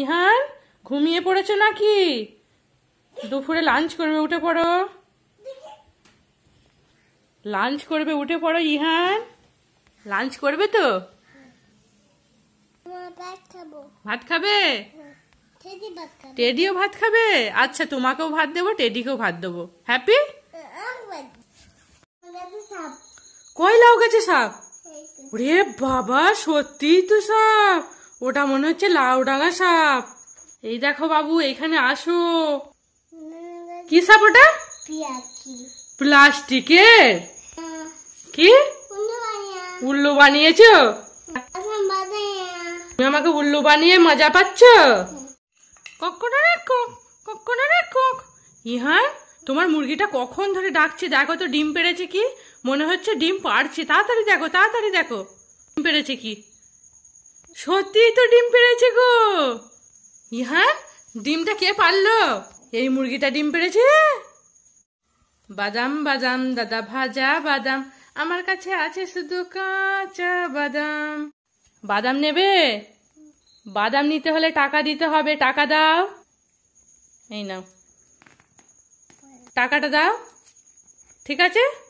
ইহান ঘুমিয়ে পড়েছো নাকি দুপুরে লাঞ্চ করবে উঠে পড়ো লাঞ্চ করবে উঠে পড়ো ইহান লাঞ্চ করবে তো ভাত খাবে হ্যাঁ, টেডিও ভাত খাবে আচ্ছা তোমাকেও ভাত দেবো টেডিকেও ভাত দেবো হ্যাপি কয় লাউ গাছে সাপ রে বাবা সত্যিই তো সাপ ওটা মনে হচ্ছে লাউ ডাঙা সাপ এই দেখো বাবু এখানে আসো কি সাপ ওটা প্লাস্টিকের কি উল্লু বানিয়েছ তুমি আমাকে উল্লু বানিয়ে মজা পাচ্ছ কক্ষণা তোমার মুরগিটা কখন ধরে ডাকছে দেখো তো ডিম পেড়েছে কি মনে হচ্ছে ডিম পাড়ছে তাড়াতাড়ি দেখো তাড়াতাড়ি দেখো ডিম পেড়েছে কি সত্যিই তো ডিম পেড়েছে গো ইহা হ্যাঁ, ডিমটা কে পারলো এই মুরগিটা ডিম পেড়েছে বাদাম বাদাম দাদা ভাজা বাদাম আমার কাছে আছে শুধু কাঁচা বাদাম বাদাম নেবে বাদাম নিতে হলে টাকা দিতে হবে টাকা দাও এই নাও টাকাটা দাও ঠিক আছে